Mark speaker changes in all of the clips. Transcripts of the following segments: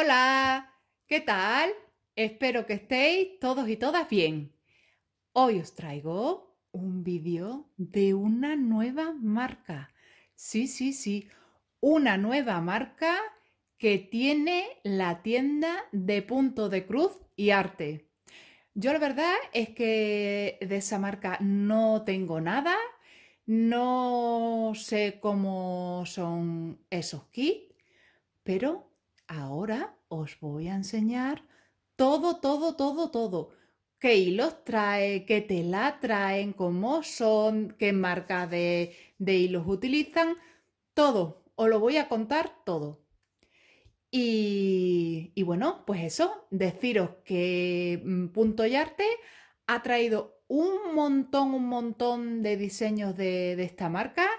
Speaker 1: Hola, ¿qué tal? Espero que estéis todos y todas bien. Hoy os traigo un vídeo de una nueva marca. Sí, sí, sí, una nueva marca que tiene la tienda de punto de cruz y arte. Yo la verdad es que de esa marca no tengo nada, no sé cómo son esos kits, pero ahora os voy a enseñar todo, todo, todo, todo. ¿Qué hilos trae? ¿Qué tela traen? ¿Cómo son? ¿Qué marca de, de hilos utilizan? Todo. Os lo voy a contar todo. Y, y, bueno, pues eso, deciros que mm, Punto y Arte ha traído un montón, un montón de diseños de, de esta marca.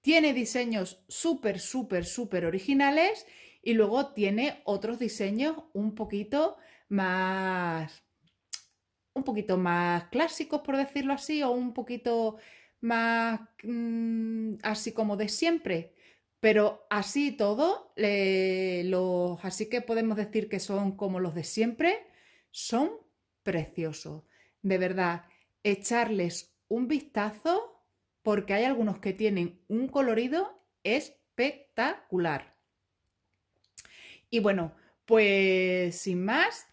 Speaker 1: Tiene diseños súper, súper, súper originales y luego tiene otros diseños un poquito más un poquito más clásicos, por decirlo así, o un poquito más mm, así como de siempre. Pero así todo, los, así que podemos decir que son como los de siempre, son preciosos. De verdad, echarles un vistazo porque hay algunos que tienen un colorido espectacular. Y bueno, pues sin más,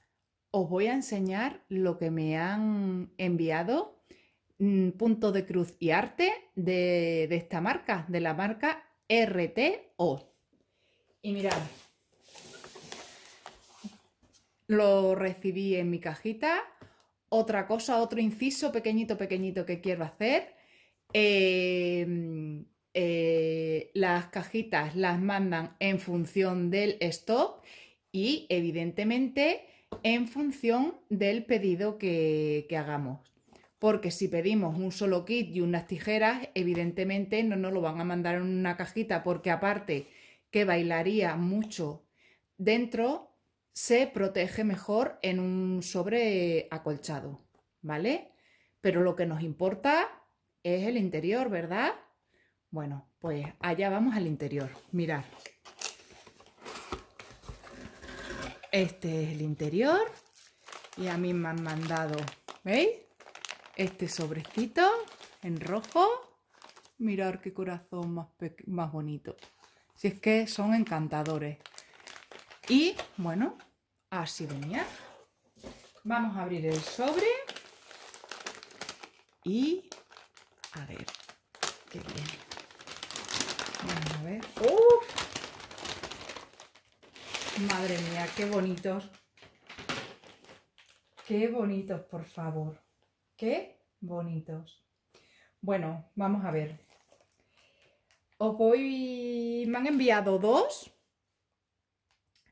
Speaker 1: os voy a enseñar lo que me han enviado, mm, punto de cruz y arte de, esta marca, de la marca RTO. Y mirad, lo recibí en mi cajita. Otra cosa, otro inciso pequeñito, pequeñito que quiero hacer. Eh, eh, las cajitas las mandan en función del stock y evidentemente en función del pedido que, que hagamos. Porque si pedimos un solo kit y unas tijeras, evidentemente no nos lo van a mandar en una cajita porque aparte que bailaría mucho dentro, se protege mejor en un sobre acolchado, ¿vale? Pero lo que nos importa es el interior, ¿verdad? Bueno, pues allá vamos al interior. Mirad. Este es el interior. Y a mí me han mandado, ¿veis? Este sobrecito en rojo. Mirad qué corazón más, más bonito. Si es que son encantadores. Y bueno, así venía. Vamos a abrir el sobre. Y a ver qué viene. Vamos a ver. ¡Uf! Madre mía, qué bonitos. Qué bonitos, por favor. Qué bonitos. Bueno, vamos a ver. Os voy... Me han enviado dos.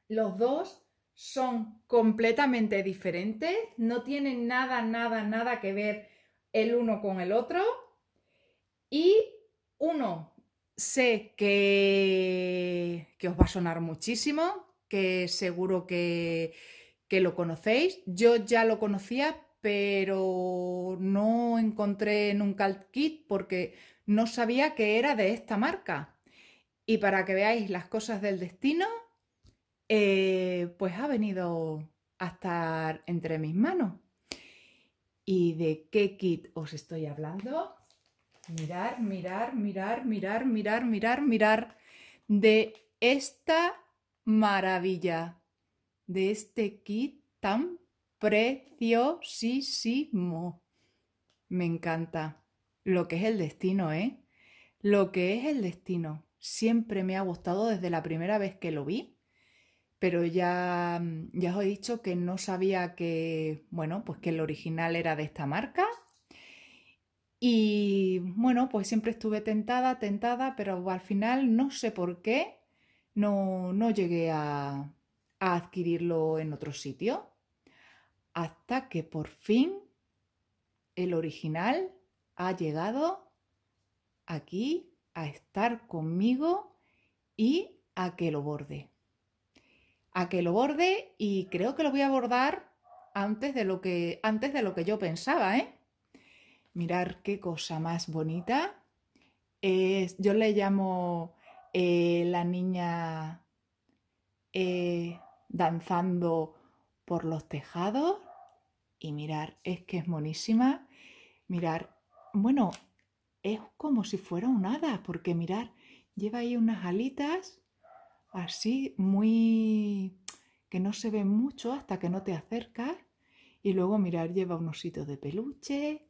Speaker 1: Los dos son completamente diferentes. No tienen nada, nada, nada que ver el uno con el otro. Y uno Sé que, os va a sonar muchísimo, que seguro que, que lo conocéis. Yo ya lo conocía, pero no encontré nunca el kit porque no sabía que era de esta marca. Y para que veáis las cosas del destino, eh, pues ha venido a estar entre mis manos. ¿Y de qué kit os estoy hablando? mirar, mirar, mirar, mirar, mirar, mirar, mirar de esta maravilla, de este kit tan preciosísimo. Me encanta lo que es el destino, ¿eh? Lo que es el destino. Siempre me ha gustado desde la primera vez que lo vi, pero ya, ya os he dicho que no sabía que, bueno, pues que el original era de esta marca y bueno, pues siempre estuve tentada, tentada, pero al final no sé por qué no, no llegué a, adquirirlo en otro sitio. Hasta que por fin el original ha llegado aquí a estar conmigo y a que lo borde. A que lo borde y creo que lo voy a abordar antes de lo que, antes de lo que yo pensaba, ¿eh? Mirar qué cosa más bonita. yo le llamo eh, la niña eh, danzando por los tejados. Y mirar, es que es monísima. Mirar, bueno, es como si fuera un hada, porque mirar, lleva ahí unas alitas así muy que no se ven mucho hasta que no te acercas y luego mirar lleva un osito de peluche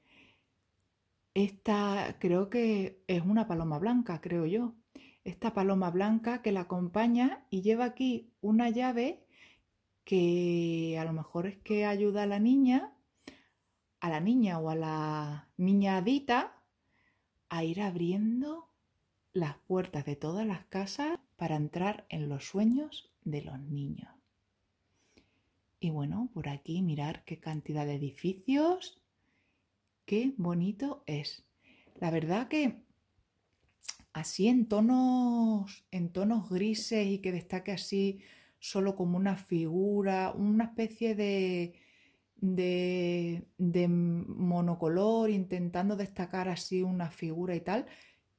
Speaker 1: esta creo que es una paloma blanca, creo yo. Esta paloma blanca que la acompaña y lleva aquí una llave que a lo mejor es que ayuda a la niña, a la niña o a la niñadita a ir abriendo las puertas de todas las casas para entrar en los sueños de los niños. Y bueno, por aquí mirar qué cantidad de edificios Qué bonito es. La verdad que así en tonos, en tonos grises y que destaque así solo como una figura, una especie de, monocolor, intentando destacar así una figura y tal,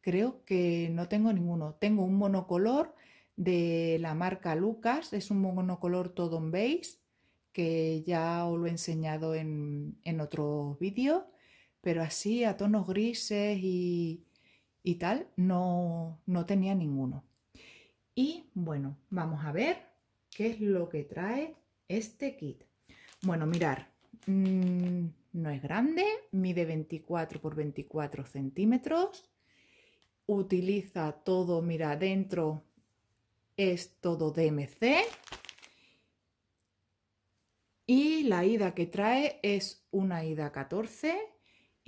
Speaker 1: creo que no tengo ninguno. Tengo un monocolor de la marca Lucas, es un monocolor todo en beige, que ya os lo he enseñado en, en otros vídeos pero así a tonos grises y, tal, no, tenía ninguno. Y bueno, vamos a ver qué es lo que trae este kit. Bueno, mirar, mm, no es grande, mide 24 por 24 centímetros, utiliza todo, mira, dentro es todo DMC y la ida que trae es una ida 14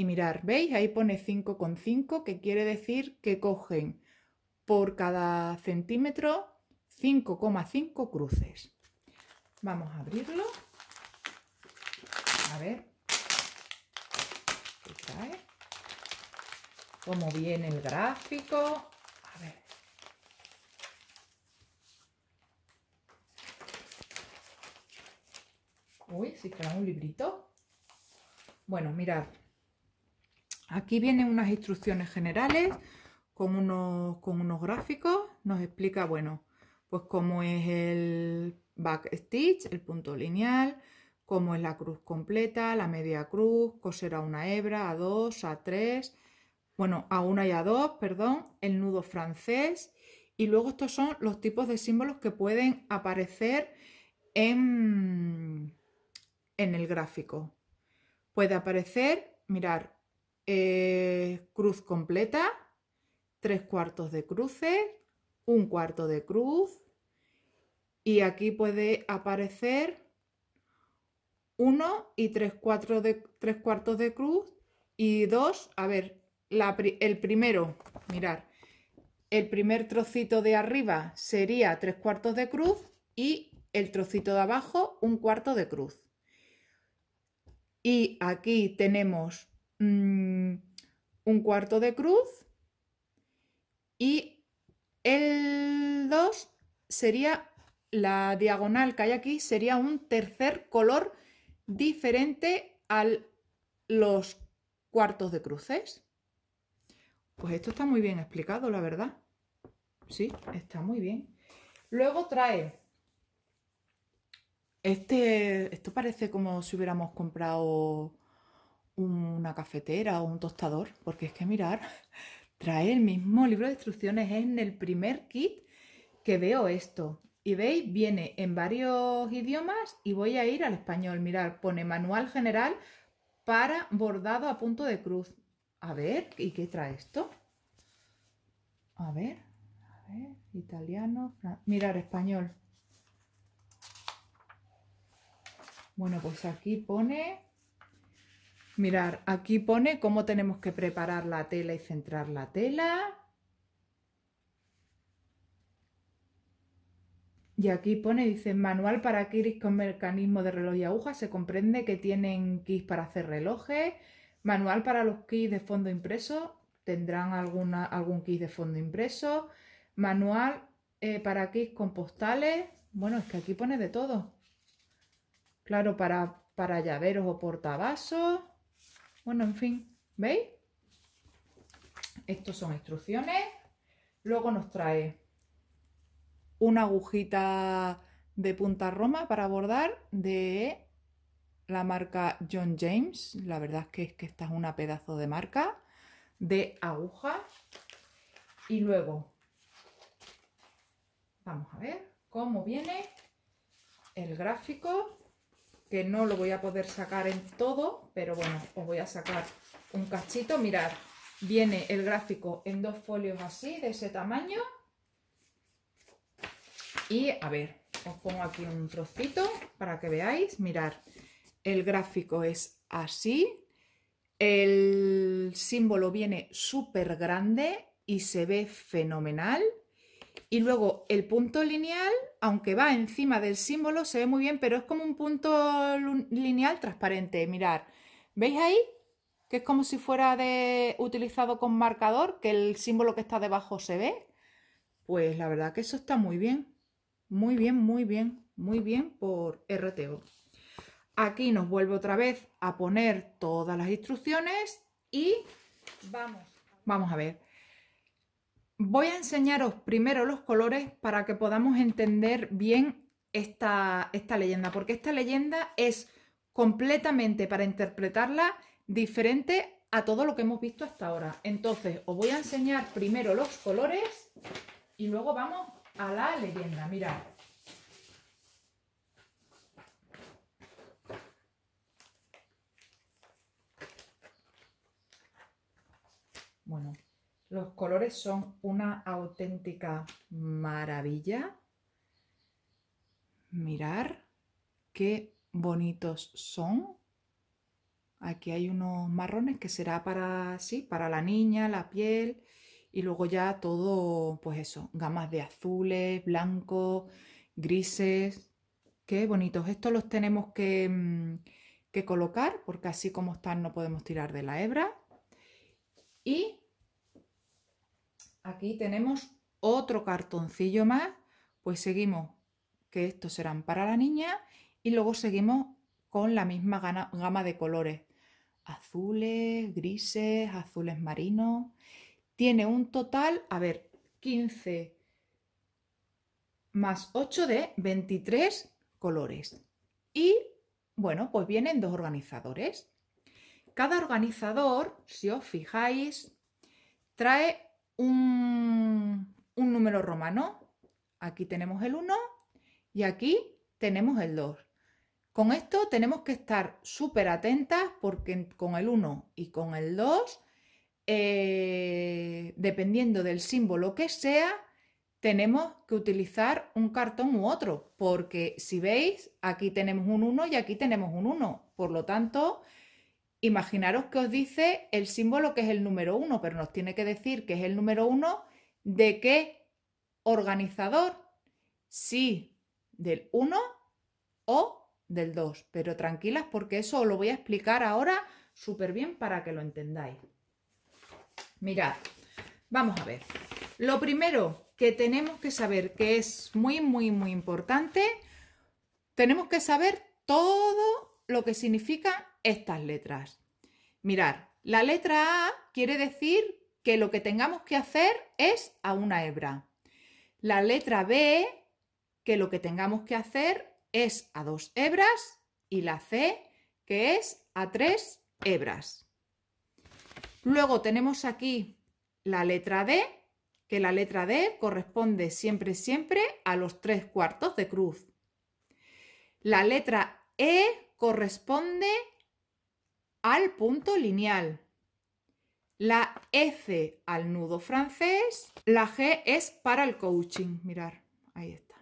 Speaker 1: y mirar, ¿veis? Ahí pone 5,5, que quiere decir que cogen por cada centímetro 5,5 cruces. Vamos a abrirlo. A ver. ¿Qué trae? ¿eh? ¿Cómo viene el gráfico? A ver. Uy, si trae un librito. Bueno, mirad. Aquí vienen unas instrucciones generales con unos, con unos gráficos. Nos explica, bueno, pues cómo es el back stitch, el punto lineal, cómo es la cruz completa, la media cruz, coser a una hebra, a dos, a tres, bueno, a una y a dos, perdón, el nudo francés. Y luego estos son los tipos de símbolos que pueden aparecer en, en el gráfico. Puede aparecer, mirar, eh, cruz completa, tres cuartos de cruce, un cuarto de cruz y aquí puede aparecer uno y tres cuartos de, tres cuartos de cruz y dos, a ver, el primero, mirar, el primer trocito de arriba sería tres cuartos de cruz y el trocito de abajo un cuarto de cruz. Y aquí tenemos Mm, un cuarto de cruz y el 2 sería la diagonal que hay aquí, sería un tercer color diferente a los cuartos de cruces. Pues esto está muy bien explicado, la verdad. Sí, está muy bien. Luego trae este, esto parece como si hubiéramos comprado una cafetera o un tostador, porque es que mirar, trae el mismo libro de instrucciones en el primer kit que veo esto. Y veis, viene en varios idiomas y voy a ir al español. Mirar, pone manual general para bordado a punto de cruz. A ver, ¿y qué trae esto? A ver, a ver, italiano, mirar español. Bueno, pues aquí pone Mirar, aquí pone cómo tenemos que preparar la tela y centrar la tela. Y aquí pone, dice, manual para kits con mecanismo de reloj y aguja. Se comprende que tienen kits para hacer relojes. Manual para los kits de fondo impreso. Tendrán alguna, algún kit de fondo impreso. Manual eh, para kits con postales. Bueno, es que aquí pone de todo. Claro, para, para llaveros o portavasos. Bueno, en fin, ¿veis? Estos son instrucciones. Luego nos trae una agujita de punta roma para bordar de la marca John James. La verdad es que, es que esta es una pedazo de marca de aguja. Y luego, vamos a ver cómo viene el gráfico que no lo voy a poder sacar en todo, pero bueno, os voy a sacar un cachito. Mirad, viene el gráfico en dos folios así, de ese tamaño. Y a ver, os pongo aquí un trocito para que veáis. Mirad, el gráfico es así. El símbolo viene súper grande y se ve fenomenal. Y luego el punto lineal, aunque va encima del símbolo, se ve muy bien, pero es como un punto lineal transparente. Mirar, ¿veis ahí? Que es como si fuera de, utilizado con marcador, que el símbolo que está debajo se ve. Pues la verdad que eso está muy bien. Muy bien, muy bien, muy bien por RTO. Aquí nos vuelve otra vez a poner todas las instrucciones y vamos, vamos a ver. Voy a enseñaros primero los colores para que podamos entender bien esta, leyenda, porque esta leyenda es completamente para interpretarla diferente a todo lo que hemos visto hasta ahora. Entonces, os voy a enseñar primero los colores y luego vamos a la leyenda. Mirad. Bueno, los colores son una auténtica maravilla. Mirar qué bonitos son. Aquí hay unos marrones que será para, sí, para la niña, la piel y luego ya todo, pues eso, gamas de azules, blancos, grises. Qué bonitos. Estos los tenemos que, mm, que colocar porque así como están no podemos tirar de la hebra. Y Aquí tenemos otro cartoncillo más, pues seguimos que estos serán para la niña y luego seguimos con la misma gama de colores, azules, grises, azules marinos. Tiene un total, a ver, 15 más 8 de 23 colores. Y bueno, pues vienen dos organizadores. Cada organizador, si os fijáis, trae un, número romano. Aquí tenemos el 1 y aquí tenemos el 2. Con esto tenemos que estar súper atentas porque con el 1 y con el 2, eh, dependiendo del símbolo que sea, tenemos que utilizar un cartón u otro, porque si veis, aquí tenemos un 1 y aquí tenemos un 1. Por lo tanto, imaginaros que os dice el símbolo que es el número uno, pero nos tiene que decir que es el número uno de qué organizador, si del 1 o del 2. Pero tranquilas porque eso os lo voy a explicar ahora súper bien para que lo entendáis. Mirad, vamos a ver. Lo primero que tenemos que saber, que es muy, muy, muy importante, tenemos que saber todo lo que significa estas letras. Mirar, la letra A quiere decir que lo que tengamos que hacer es a una hebra. La letra B, que lo que tengamos que hacer es a dos hebras. Y la C, que es a tres hebras. Luego tenemos aquí la letra D, que la letra D corresponde siempre, siempre a los tres cuartos de cruz. La letra E corresponde al punto lineal. La F al nudo francés, la G es para el coaching. Mirar, ahí está.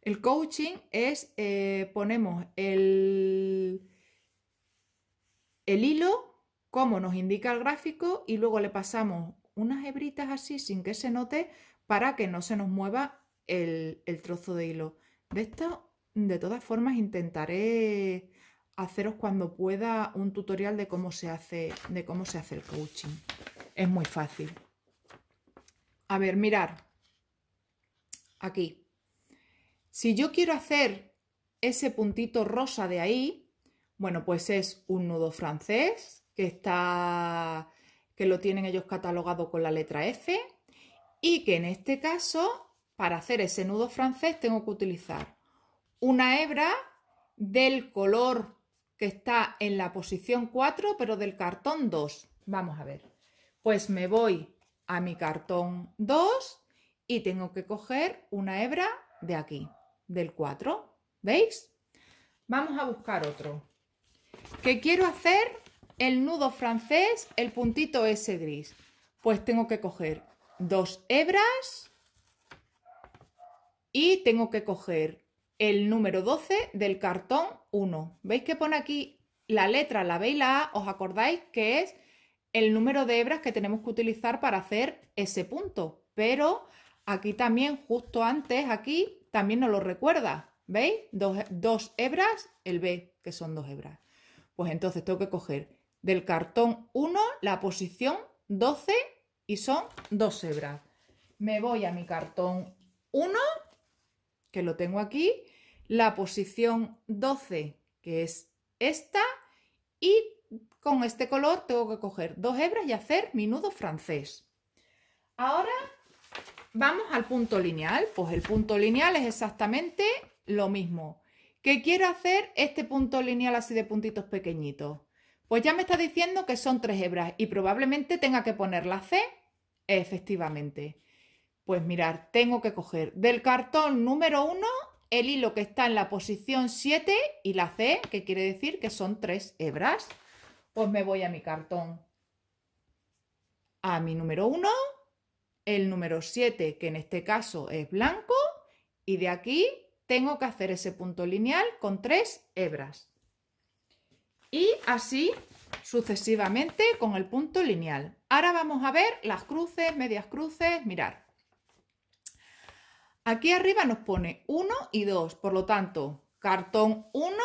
Speaker 1: El coaching es, eh, ponemos el, el hilo, como nos indica el gráfico, y luego le pasamos unas hebritas así sin que se note para que no se nos mueva el, el trozo de hilo. De esto, de todas formas, intentaré haceros cuando pueda un tutorial de cómo se hace, de cómo se hace el coaching. Es muy fácil. A ver, mirar. Aquí. Si yo quiero hacer ese puntito rosa de ahí, bueno, pues es un nudo francés que está que lo tienen ellos catalogado con la letra F y que en este caso para hacer ese nudo francés tengo que utilizar una hebra del color que está en la posición 4, pero del cartón 2. Vamos a ver. Pues me voy a mi cartón 2 y tengo que coger una hebra de aquí, del 4. ¿Veis? Vamos a buscar otro. Que quiero hacer el nudo francés, el puntito ese gris. Pues tengo que coger dos hebras y tengo que coger el número 12 del cartón 1. ¿Veis que pone aquí la letra, la B y la A? ¿Os acordáis que es el número de hebras que tenemos que utilizar para hacer ese punto? Pero aquí también, justo antes, aquí también nos lo recuerda. ¿Veis? Dos, dos hebras, el B, que son dos hebras. Pues entonces tengo que coger del cartón 1 la posición 12 y son dos hebras. Me voy a mi cartón 1, que lo tengo aquí, la posición 12, que es esta, y con este color tengo que coger dos hebras y hacer mi nudo francés. Ahora vamos al punto lineal. Pues el punto lineal es exactamente lo mismo. ¿Qué quiero hacer este punto lineal así de puntitos pequeñitos? Pues ya me está diciendo que son tres hebras y probablemente tenga que poner la C, efectivamente. Pues mirar, tengo que coger del cartón número 1 el hilo que está en la posición 7 y la C, que quiere decir que son tres hebras. Pues me voy a mi cartón, a mi número 1, el número 7, que en este caso es blanco, y de aquí tengo que hacer ese punto lineal con tres hebras. Y así sucesivamente con el punto lineal. Ahora vamos a ver las cruces, medias cruces, mirar. Aquí arriba nos pone 1 y 2, por lo tanto, cartón 1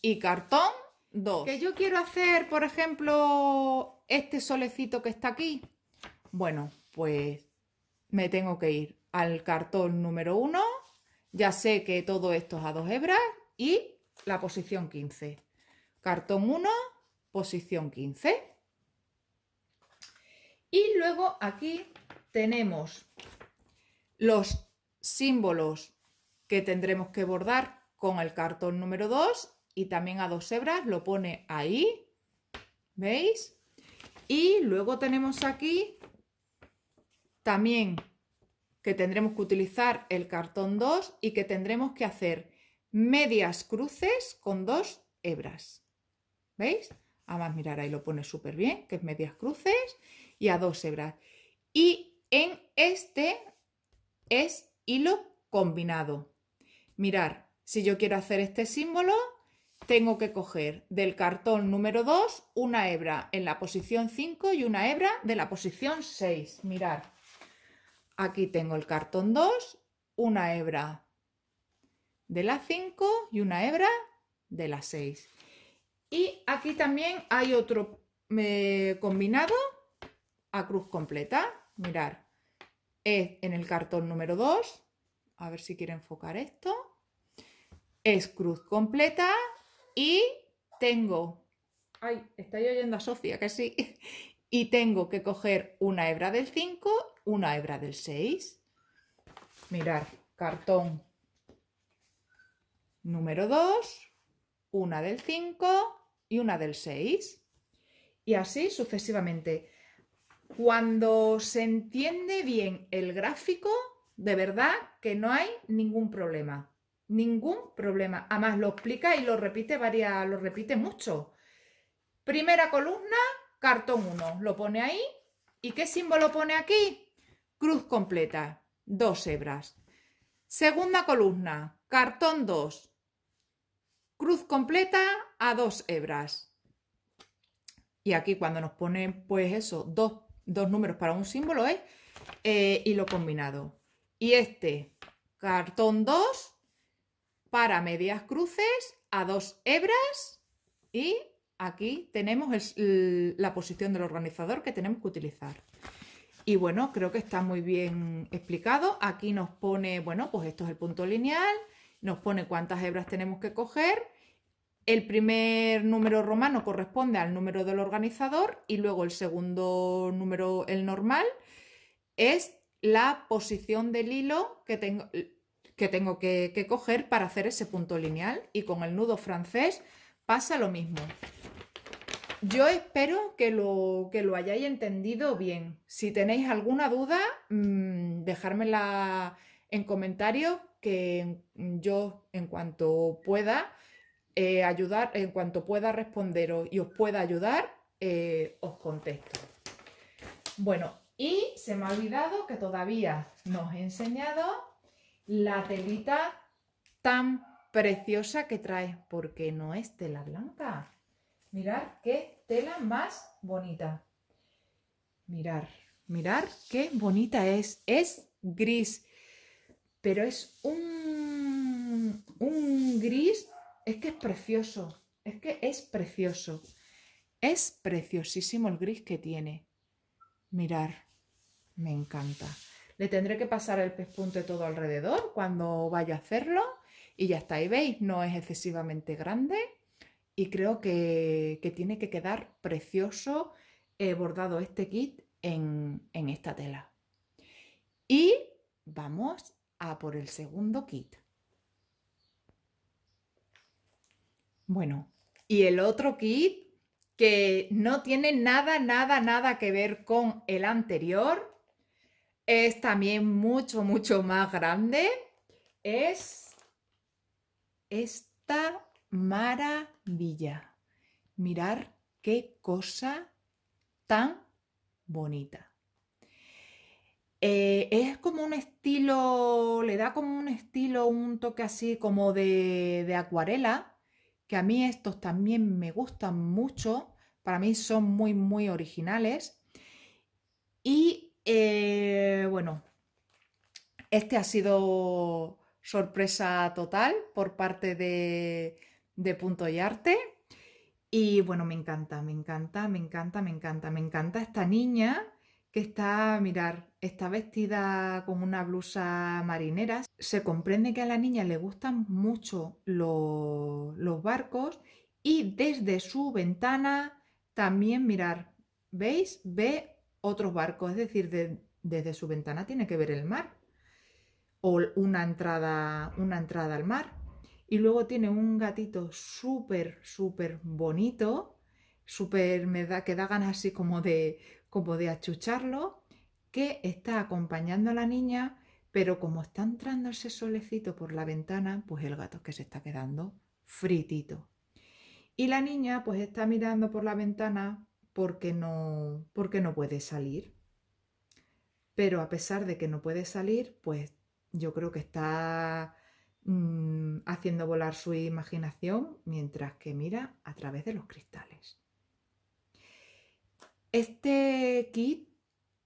Speaker 1: y cartón 2. Que yo quiero hacer, por ejemplo, este solecito que está aquí. Bueno, pues me tengo que ir al cartón número 1. Ya sé que todo esto es a dos hebras y la posición 15. Cartón 1, posición 15. Y luego aquí tenemos los símbolos que tendremos que bordar con el cartón número 2 y también a dos hebras, lo pone ahí, ¿veis? Y luego tenemos aquí también que tendremos que utilizar el cartón 2 y que tendremos que hacer medias cruces con dos hebras. ¿Veis? Además, mirar ahí lo pone súper bien, que es medias cruces y a dos hebras. Y en este es hilo combinado. Mirar, si yo quiero hacer este símbolo, tengo que coger del cartón número 2 una hebra en la posición 5 y una hebra de la posición 6. Mirar, aquí tengo el cartón 2, una hebra de la 5 y una hebra de la 6. Y aquí también hay otro eh, combinado a cruz completa. Mirar, es en el cartón número 2, a ver si quiere enfocar esto, es cruz completa y tengo, ay, estáis oyendo a Sofía que sí, y tengo que coger una hebra del 5, una hebra del 6, mirar, cartón número 2, una del 5 y una del 6, y así sucesivamente. Cuando se entiende bien el gráfico, de verdad que no hay ningún problema. Ningún problema. Además, lo explica y lo repite varias, lo repite mucho. Primera columna, cartón 1. Lo pone ahí. ¿Y qué símbolo pone aquí? Cruz completa. Dos hebras. Segunda columna, cartón 2. Cruz completa a dos hebras. Y aquí cuando nos ponen, pues eso, dos dos números para un símbolo es eh, Y lo combinado. Y este, cartón 2 para medias cruces a dos hebras y aquí tenemos la posición del organizador que tenemos que utilizar. Y bueno, creo que está muy bien explicado. Aquí nos pone, bueno, pues esto es el punto lineal, nos pone cuántas hebras tenemos que coger el primer número romano corresponde al número del organizador y luego el segundo número, el normal, es la posición del hilo que tengo que, coger para hacer ese punto lineal y con el nudo francés pasa lo mismo. Yo espero que lo, hayáis entendido bien. Si tenéis alguna duda, mm, dejármela en comentarios que yo en cuanto pueda eh, ayudar, en cuanto pueda responderos y os pueda ayudar, eh, os contesto. Bueno, y se me ha olvidado que todavía nos he enseñado la telita tan preciosa que trae, porque no es tela blanca. Mirar qué tela más bonita. Mirar, mirar qué bonita es. Es gris, pero es un, un gris es que es precioso, es que es precioso. Es preciosísimo el gris que tiene. Mirar, me encanta. Le tendré que pasar el pespunte todo alrededor cuando vaya a hacerlo. Y ya está, ahí veis, no es excesivamente grande y creo que, que tiene que quedar precioso bordado este kit en, en esta tela. Y vamos a por el segundo kit. Bueno, y el otro kit que no tiene nada, nada, nada que ver con el anterior, es también mucho, mucho más grande, es esta maravilla. Mirar qué cosa tan bonita. Eh, es como un estilo, le da como un estilo, un toque así como de acuarela, que a mí estos también me gustan mucho, para mí son muy, muy originales. Y eh, bueno, este ha sido sorpresa total por parte de, de Punto y Arte. Y bueno, me encanta, me encanta, me encanta, me encanta, me encanta esta niña que está, mirar, está vestida con una blusa marinera. Se comprende que a la niña le gustan mucho los barcos y desde su ventana también mirar, ¿veis? Ve otros barcos, es decir, desde su ventana tiene que ver el mar o una entrada, una entrada al mar. Y luego tiene un gatito súper, súper bonito, súper, me da, que da ganas así como de, como de achucharlo, que está acompañando a la niña, pero como está entrando ese solecito por la ventana, pues el gato es que se está quedando fritito. Y la niña pues está mirando por la ventana porque no, porque no puede salir. Pero a pesar de que no puede salir, pues yo creo que está mm, haciendo volar su imaginación mientras que mira a través de los cristales. Este kit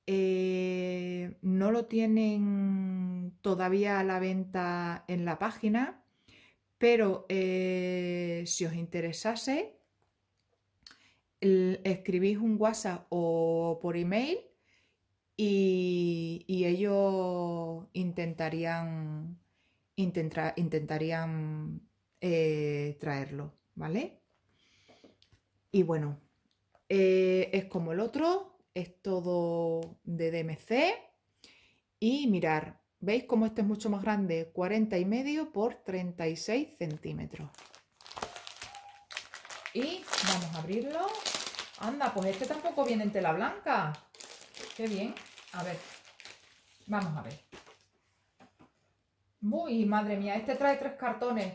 Speaker 1: eh, no lo tienen todavía a la venta en la página, pero eh, si os interesase, escribís un WhatsApp o por email y, ellos intentarían, eh, traerlo, ¿vale? Y bueno, eh, es como el otro, es todo de DMC y mirar, ¿veis cómo este es mucho más grande? 40 y medio por 36 centímetros. Y vamos a abrirlo. Anda, pues este tampoco viene en tela blanca. Qué bien. A ver, vamos a ver. Uy, madre mía, este trae tres cartones.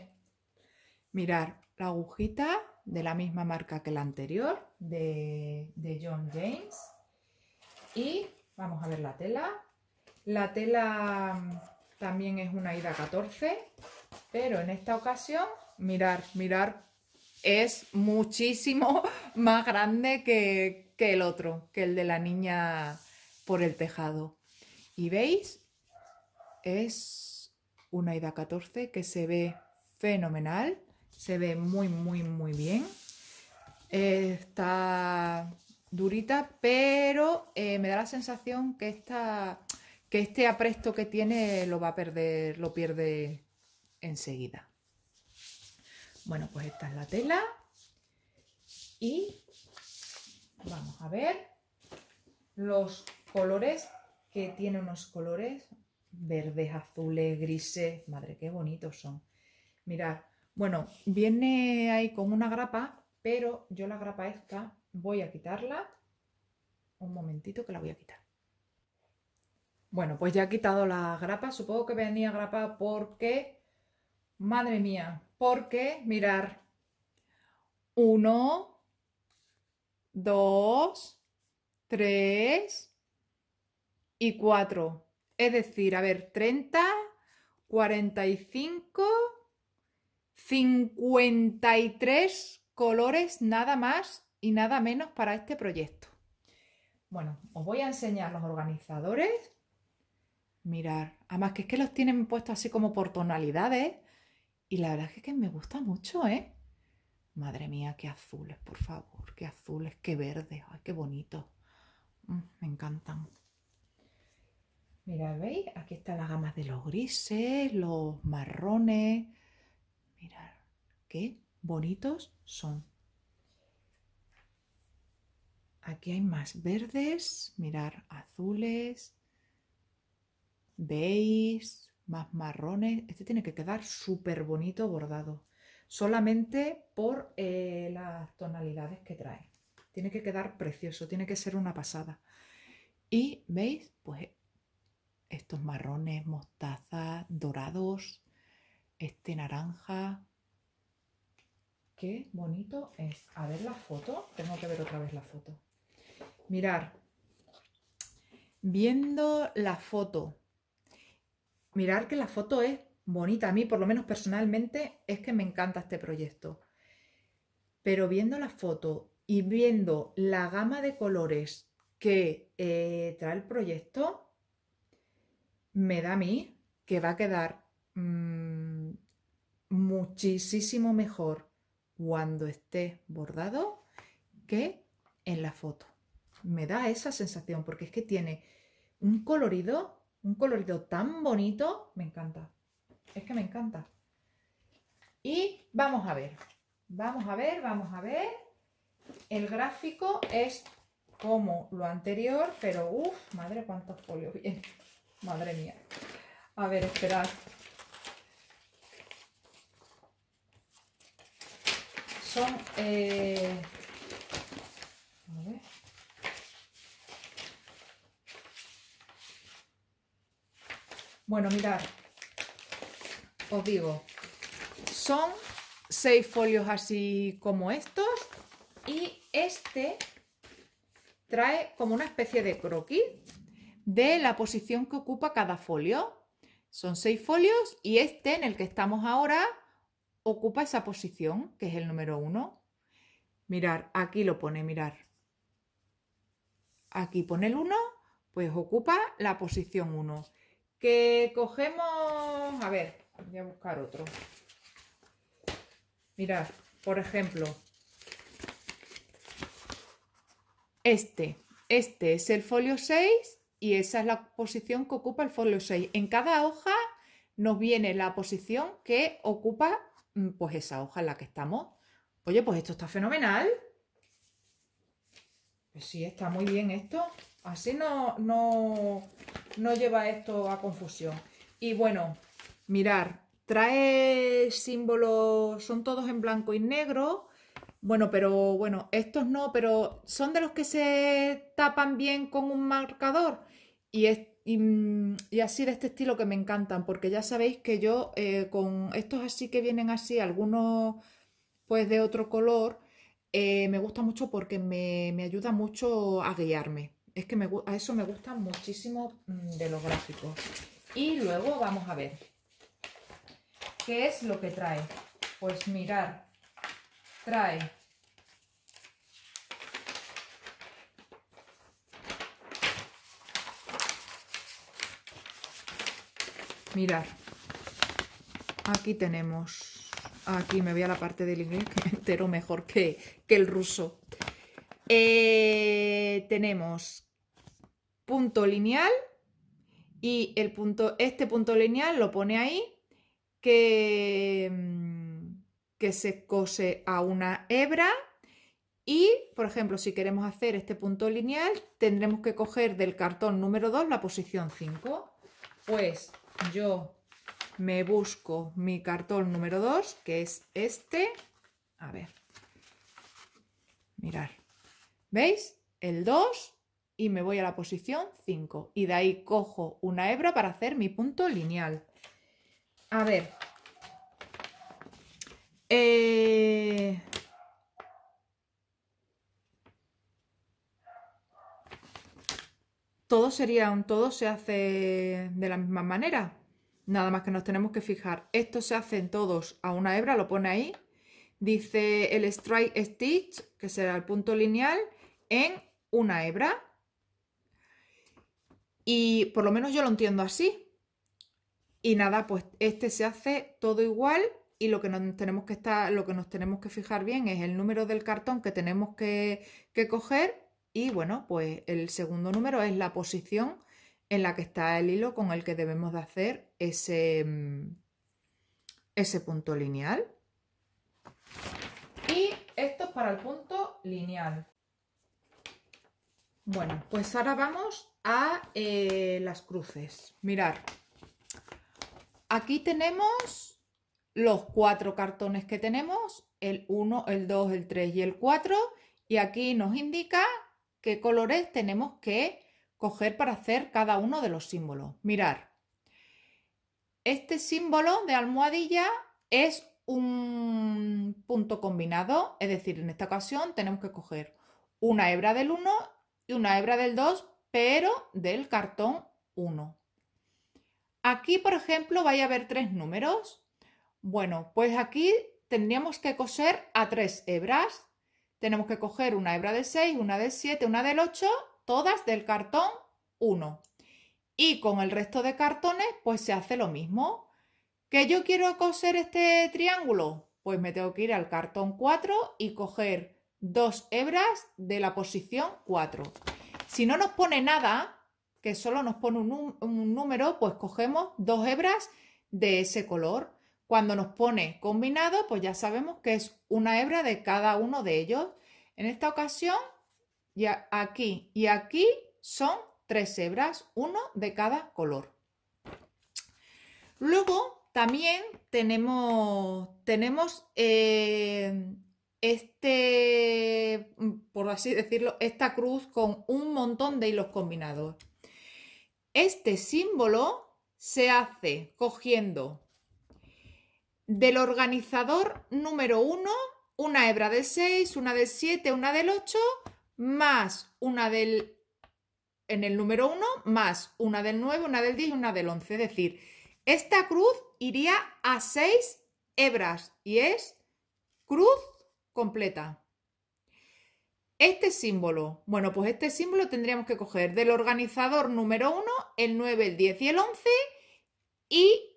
Speaker 1: Mirar, la agujita de la misma marca que la anterior, de, de John James. Y vamos a ver la tela. La tela mm, también es una ida 14, pero en esta ocasión, mirar, mirar, es muchísimo más grande que, que el otro, que el de la niña por el tejado. Y veis, es una ida 14 que se ve fenomenal se ve muy, muy, muy bien. está durita, pero eh, me da la sensación que, está que este apresto que tiene lo va a perder, lo pierde enseguida. Bueno, pues esta es la tela. Y vamos a ver los colores, que tiene unos colores verdes, azules, grises. Madre, qué bonitos son. Mirad, bueno, viene ahí con una grapa, pero yo la grapa esta voy a quitarla. Un momentito que la voy a quitar. Bueno, pues ya he quitado la grapa. Supongo que venía grapa porque... Madre mía, porque, mirar. Uno, dos, tres y cuatro. Es decir, a ver, 30, 45... 53 colores nada más y nada menos para este proyecto. Bueno, os voy a enseñar los organizadores. Mirar, además que es que los tienen puestos así como por tonalidades. Y la verdad es que me gusta mucho, ¿eh? Madre mía, qué azules, por favor, qué azules, qué verdes, ay, qué bonito. Mm, me encantan. Mira, ¿veis? Aquí están las gamas de los grises, los marrones, Mirar qué bonitos son. Aquí hay más verdes, mirar azules, veis, más marrones. Este tiene que quedar súper bonito bordado, solamente por eh, las tonalidades que trae. Tiene que quedar precioso, tiene que ser una pasada. Y veis, pues estos marrones, mostaza, dorados, este naranja. Qué bonito es. A ver la foto. Tengo que ver otra vez la foto. Mirar. Viendo la foto. Mirar que la foto es bonita. A mí, por lo menos personalmente, es que me encanta este proyecto. Pero viendo la foto y viendo la gama de colores que eh, trae el proyecto, me da a mí que va a quedar mm, muchísimo mejor cuando esté bordado que en la foto. Me da esa sensación porque es que tiene un colorido, un colorido tan bonito, me encanta. Es que me encanta. Y vamos a ver, vamos a ver, vamos a ver. El gráfico es como lo anterior, pero uff, madre cuántos folios. viene madre mía. A ver, esperad. son... Eh, bueno, mirad, os digo, son seis folios así como estos y este trae como una especie de croquis de la posición que ocupa cada folio. Son seis folios y este en el que estamos ahora ocupa esa posición, que es el número 1. Mirar, aquí lo pone, mirar. Aquí pone el 1, pues ocupa la posición 1. Que cogemos, a ver, voy a buscar otro. Mirad, por ejemplo, este. Este es el folio 6 y esa es la posición que ocupa el folio 6. En cada hoja nos viene la posición que ocupa Mm, pues esa hoja en la que estamos. Oye, pues esto está fenomenal. Pues sí, está muy bien esto. Así no, no, lleva esto a confusión. Y bueno, mirar, trae símbolos, son todos en blanco y negro. Bueno, pero bueno, estos no, pero son de los que se tapan bien con un marcador. Y es Mm, y, así de este estilo que me encantan, porque ya sabéis que yo eh, con estos así que vienen así, algunos pues de otro color, eh, me gusta mucho porque me, ayuda mucho a guiarme. Es que me, a eso me gustan muchísimo mm, de los gráficos. Y luego vamos a ver qué es lo que trae. Pues mirar, trae mirar aquí tenemos aquí me voy a la parte del inglés que me entero mejor que, el ruso eh, tenemos punto lineal y el punto este punto lineal lo pone ahí que, mm, que se cose a una hebra y, por ejemplo, si queremos hacer este punto lineal, tendremos que coger del cartón número 2 la posición 5. Pues yo me busco mi cartón número 2, que es este. A ver, mirar. ¿Veis? El 2 y me voy a la posición 5. Y de ahí cojo una hebra para hacer mi punto lineal. A ver. Eh, todo sería un todo se hace de la misma manera. Nada más que nos tenemos que fijar. Esto se hace en todos a una hebra, lo pone ahí. Dice el strike stitch, que será el punto lineal, en una hebra. Y por lo menos yo lo entiendo así. Y nada, pues este se hace todo igual y lo que nos tenemos que estar, lo que nos tenemos que fijar bien es el número del cartón que tenemos que coger y bueno, pues el segundo número es la posición en la que está el hilo con el que debemos de hacer ese, mm, ese punto lineal. Y esto es para el punto lineal. Bueno, pues ahora vamos a eh, las cruces. Mirar, aquí tenemos los cuatro cartones que tenemos, el 1, el 2, el 3 y el 4, y aquí nos indica qué colores tenemos que coger para hacer cada uno de los símbolos. Mirar, este símbolo de almohadilla es un punto combinado, es decir, en esta ocasión tenemos que coger una hebra del 1 y una hebra del 2, pero del cartón 1. Aquí, por ejemplo, vaya a haber tres números. Bueno, pues aquí tendríamos que coser a tres hebras tenemos que coger una hebra de 6, una de 7, una del 8, todas del cartón 1. Y con el resto de cartones pues se hace lo mismo. ¿Que yo quiero coser este triángulo? Pues me tengo que ir al cartón 4 y coger dos hebras de la posición 4. Si no nos pone nada, que solo nos pone un, un número, pues cogemos dos hebras de ese color cuando nos pone combinado, pues ya sabemos que es una hebra de cada uno de ellos. En esta ocasión, ya aquí y aquí son tres hebras, uno de cada color. Luego también tenemos, tenemos eh, este, por así decirlo, esta cruz con un montón de hilos combinados. Este símbolo se hace cogiendo del organizador número 1, una hebra de 6, una de 7, una del 8, más una del... en el número 1, más una del 9, una del 10 y una del 11. Es decir, esta cruz iría a 6 hebras y es cruz completa. Este símbolo, bueno, pues este símbolo tendríamos que coger del organizador número 1, el 9, el 10 y el 11 y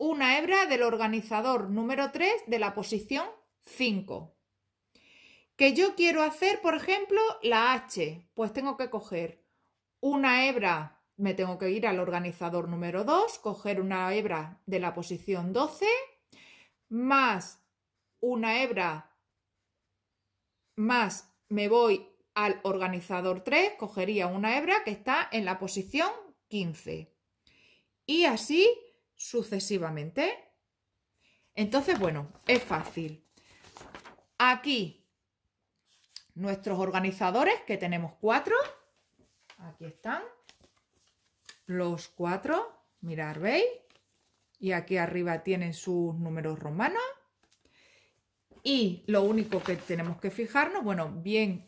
Speaker 1: una hebra del organizador número 3 de la posición 5. Que yo quiero hacer, por ejemplo, la H, pues tengo que coger una hebra, me tengo que ir al organizador número 2, coger una hebra de la posición 12, más una hebra, más me voy al organizador 3, cogería una hebra que está en la posición 15. Y así sucesivamente. Entonces, bueno, es fácil. Aquí nuestros organizadores, que tenemos cuatro. Aquí están los cuatro. Mirar, ¿veis? Y aquí arriba tienen sus números romanos. Y lo único que tenemos que fijarnos, bueno, bien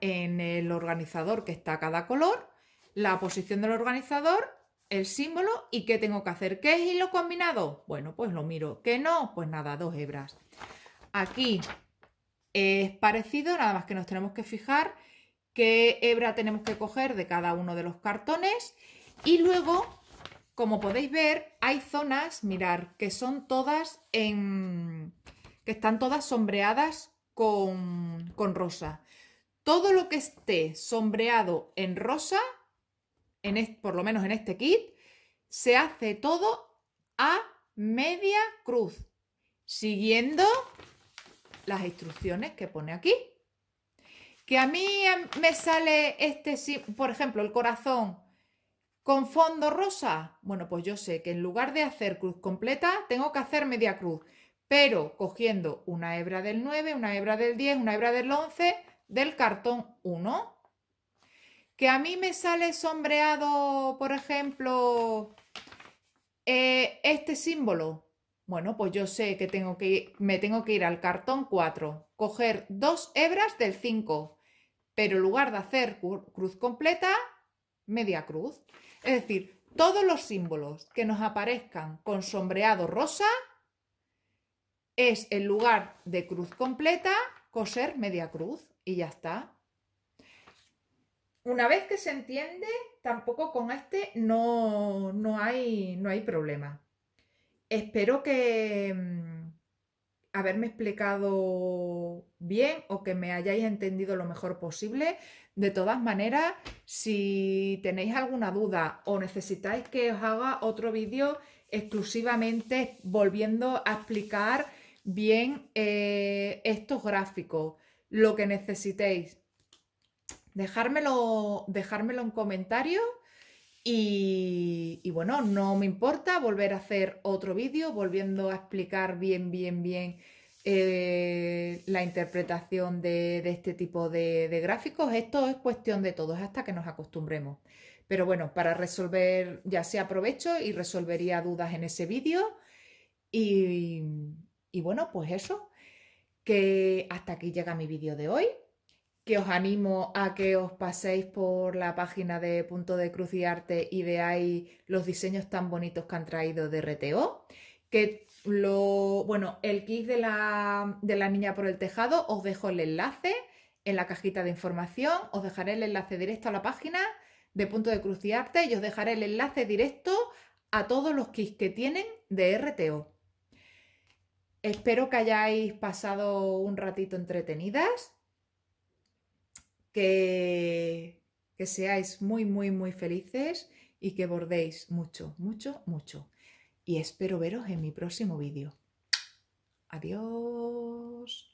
Speaker 1: en el organizador que está cada color, la posición del organizador el símbolo y qué tengo que hacer. ¿Qué es hilo combinado? Bueno, pues lo miro. ¿Qué no? Pues nada, dos hebras. Aquí es parecido, nada más que nos tenemos que fijar qué hebra tenemos que coger de cada uno de los cartones y luego, como podéis ver, hay zonas, mirar, que son todas en... que están todas sombreadas con, con rosa. Todo lo que esté sombreado en rosa por lo menos en este kit, se hace todo a media cruz, siguiendo las instrucciones que pone aquí. Que a mí eh, me sale este, por ejemplo, el corazón con fondo rosa. Bueno, pues yo sé que en lugar de hacer cruz completa, tengo que hacer media cruz. Pero cogiendo una hebra del 9, una hebra del 10, una hebra del 11, del cartón 1 que a mí me sale sombreado, por ejemplo, eh, este símbolo. Bueno, pues yo sé que, tengo que me tengo que ir al cartón 4, coger dos hebras del 5, pero en lugar de hacer cruz completa, media cruz. Es decir, todos los símbolos que nos aparezcan con sombreado rosa es en lugar de cruz completa, coser media cruz y ya está una vez que se entiende, tampoco con este no, hay, no hay problema. Espero que mm, haberme explicado bien o que me hayáis entendido lo mejor posible. De todas maneras, si tenéis alguna duda o necesitáis que os haga otro vídeo exclusivamente volviendo a explicar bien eh, estos gráficos, lo que necesitéis, Dejármelo, dejármelo en comentario y, bueno, no me importa volver a hacer otro vídeo volviendo a explicar bien, bien, bien eh, la interpretación de, este tipo de, gráficos. Esto es cuestión de todos hasta que nos acostumbremos. Pero bueno, para resolver, ya se aprovecho y resolvería dudas en ese vídeo. Y, y bueno, pues eso, que hasta aquí llega mi vídeo de hoy que os animo a que os paséis por la página de Punto de Cruz y Arte y veáis los diseños tan bonitos que han traído de RTO, que lo, bueno, el kit de la, de la niña por el tejado, os dejo el enlace en la cajita de información, os dejaré el enlace directo a la página de Punto de Cruz y Arte y os dejaré el enlace directo a todos los kits que tienen de RTO. Espero que hayáis pasado un ratito entretenidas que, que seáis muy, muy, muy felices y que bordéis mucho, mucho, mucho. Y espero veros en mi próximo vídeo. Adiós.